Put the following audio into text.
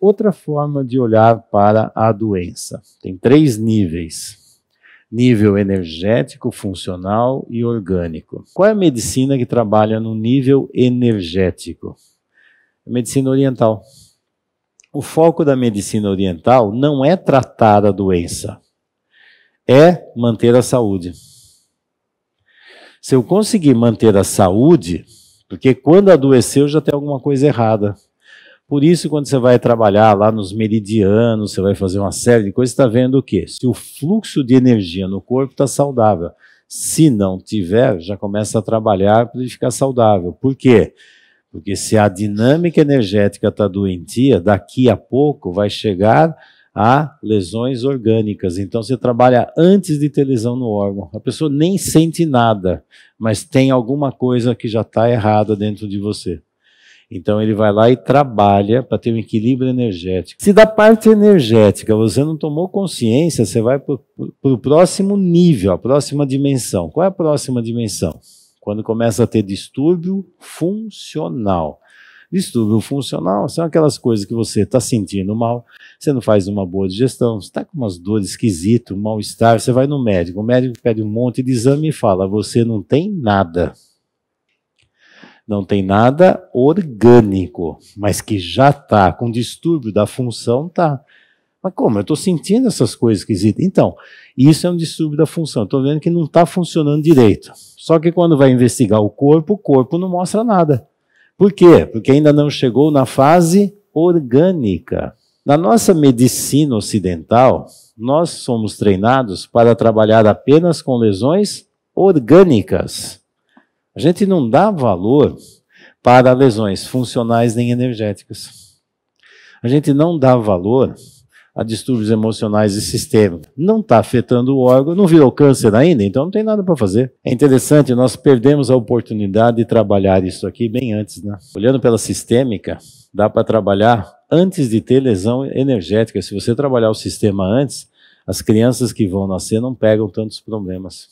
outra forma de olhar para a doença. Tem três níveis: nível energético, funcional e orgânico. Qual é a medicina que trabalha no nível energético? A medicina oriental. O foco da medicina oriental não é tratar a doença, é manter a saúde. Se eu conseguir manter a saúde, porque quando adoeceu já tem alguma coisa errada. Por isso, quando você vai trabalhar lá nos meridianos, você vai fazer uma série de coisas, está vendo o quê? Se o fluxo de energia no corpo está saudável. Se não tiver, já começa a trabalhar para ele ficar saudável. Por quê? Porque se a dinâmica energética está doentia, daqui a pouco vai chegar a lesões orgânicas. Então você trabalha antes de ter lesão no órgão. A pessoa nem sente nada, mas tem alguma coisa que já está errada dentro de você. Então ele vai lá e trabalha para ter um equilíbrio energético. Se da parte energética você não tomou consciência, você vai para o próximo nível, a próxima dimensão. Qual é a próxima dimensão? Quando começa a ter distúrbio funcional. Distúrbio funcional são aquelas coisas que você está sentindo mal, você não faz uma boa digestão, você está com umas dores esquisitas, um mal-estar, você vai no médico. O médico pede um monte de exame e fala: você não tem nada não tem nada orgânico, mas que já está com distúrbio da função, tá. Mas como? Eu estou sentindo essas coisas esquisitas. Então, isso é um distúrbio da função. Estou vendo que não está funcionando direito. Só que quando vai investigar o corpo, o corpo não mostra nada. Por quê? Porque ainda não chegou na fase orgânica. Na nossa medicina ocidental, nós somos treinados para trabalhar apenas com lesões orgânicas. A gente não dá valor para lesões funcionais nem energéticas. A gente não dá valor a distúrbios emocionais e sistema. Não está afetando o órgão, não virou câncer ainda, então não tem nada para fazer. É interessante, nós perdemos a oportunidade de trabalhar isso aqui bem antes, né? Olhando pela sistêmica, dá para trabalhar antes de ter lesão energética. Se você trabalhar o sistema antes, as crianças que vão nascer não pegam tantos problemas.